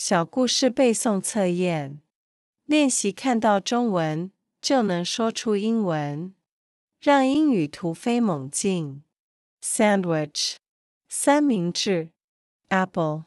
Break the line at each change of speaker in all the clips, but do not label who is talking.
小故事背诵测验练习，看到中文就能说出英文，让英语突飞猛进。Sandwich 三明治，Apple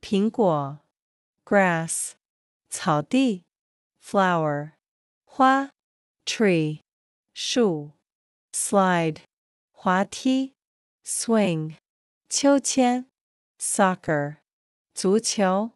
苹果，Grass 草地，Flower 花，Tree 树，Slide 滑梯，Swing 秋千，Soccer 足球。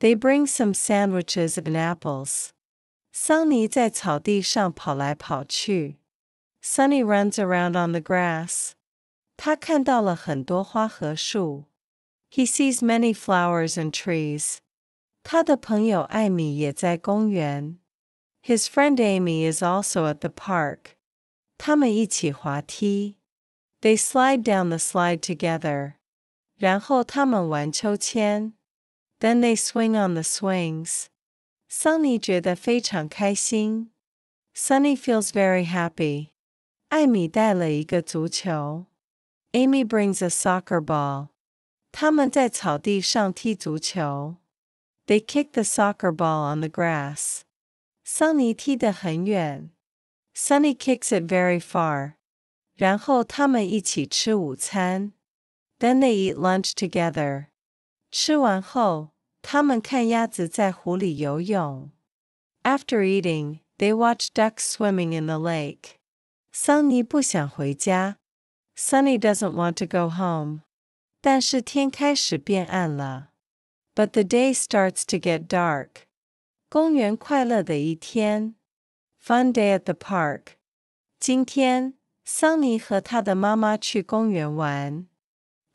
They bring some sandwiches and apples. Sunny runs around on the grass. 他看到了很多花和树。He sees many flowers and trees. 他的朋友艾米也在公园。His friend Amy is also at the park. 他们一起滑梯。They slide down the slide together. 然后他们玩秋千。then they swing on the swings. Sunny 觉得非常开心。Sunny feels very happy. Amy brings a soccer ball. They kick the soccer ball on the grass. Sunny Sunny kicks it very far. Then they eat lunch together. 吃完后，他们看鸭子在湖里游泳。After eating, they watch ducks swimming in the lake. 桑尼不想回家。Sunny doesn't want to go home. 但是天开始变暗了。But the day starts to get dark. 公园快乐的一天。Fun day at the park. 今天，桑尼和他的妈妈去公园玩。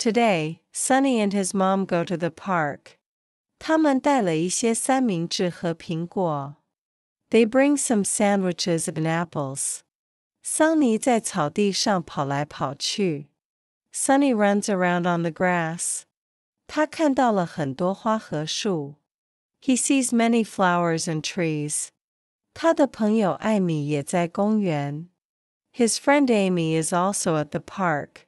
Today, Sunny and his mom go to the park. They bring some sandwiches and apples. Sunny runs around on the grass. He sees many flowers and trees. His friend Amy is also at the park.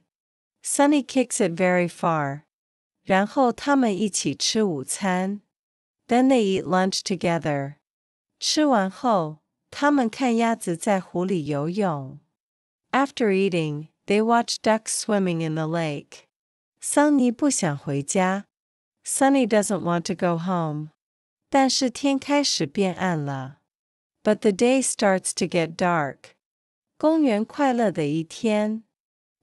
Sunny kicks it very far. Then they eat lunch together. After eating, they watch ducks swimming in the lake. Sunny does doesn't want to go home. But the day starts to get dark. 公园快乐的一天。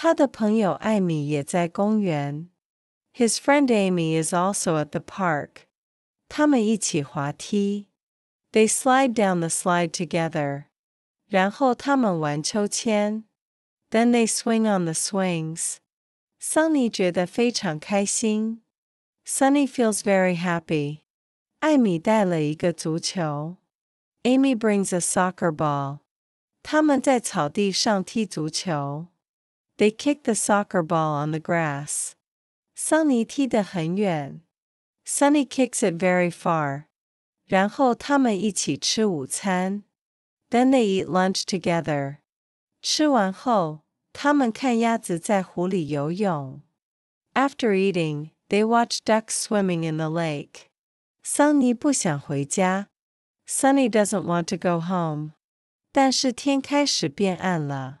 他的朋友艾米也在公园。His friend Amy is also at the park. 他们一起滑梯。They slide down the slide together. 然后他们玩秋千。Then they swing on the swings. Sunny feels very happy. 艾米带了一个足球。Amy brings a soccer ball. 他们在草地上踢足球。they kicked the soccer ball on the grass. Sunny kicks it very far. Then they eat lunch together. After eating, they watch ducks swimming in the lake. Sunny does doesn't want to go home. 但是天开始变暗了。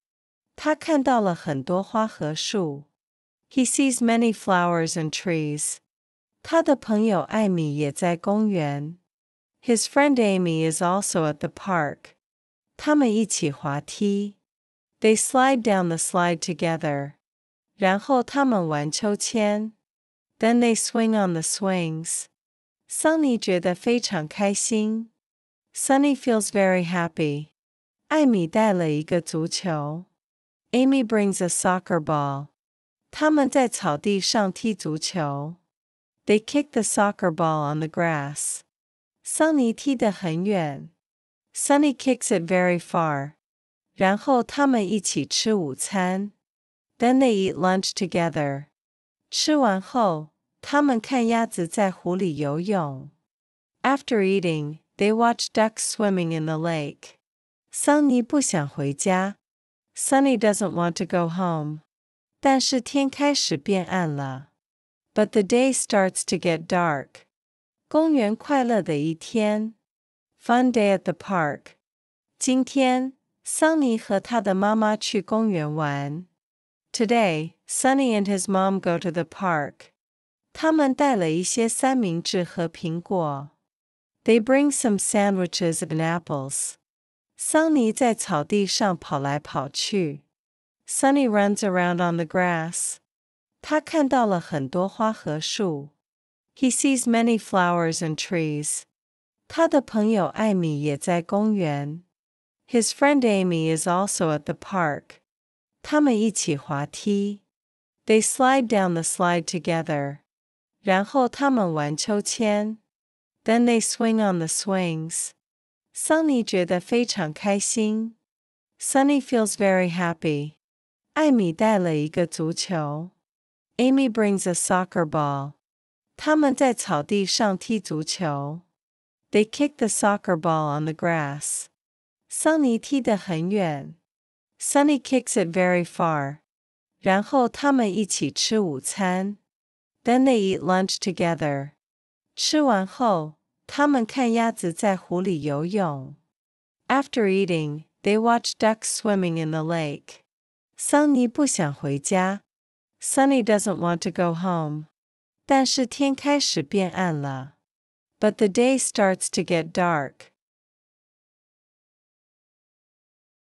He sees many flowers and trees. His friend Amy is also at the park. They slide down the slide together. Then they swing on the swings. Sunny 觉得非常开心。Sunny feels very happy. 艾米带了一个足球。Amy brings a soccer ball. They kick the soccer ball on the grass. Sunny 踢得很远。Sunny kicks it very far. Then they eat lunch together. After eating, they watch ducks swimming in the lake. 桑尼不想回家，Sunny doesn't want to go home. 但是天开始变暗了。But the day starts to get dark. 公园快乐的一天。Fun day at the park. Today, Sunny and his mom go to the park. 他们带了一些三明治和苹果。They bring some sandwiches and apples. 桑尼在草地上跑来跑去。Sunny runs around on the grass. 他看到了很多花和树。He sees many flowers and trees. 他的朋友艾米也在公园。His friend Amy is also at the park. 他们一起滑梯。They slide down the slide together. 然后他们玩秋千。Then they swing on the swings. Sunny 觉得非常开心。Sunny feels very happy. 艾米带了一个足球。Amy brings a soccer ball. 他们在草地上踢足球。They kick the soccer ball on the grass. Sunny 踢得很远。Sunny kicks it very far. 然后他们一起吃午餐。Then they eat lunch together. 吃完后 after eating, they watch ducks swimming in the lake. Sunny does doesn't want to go home. But the day starts to get dark.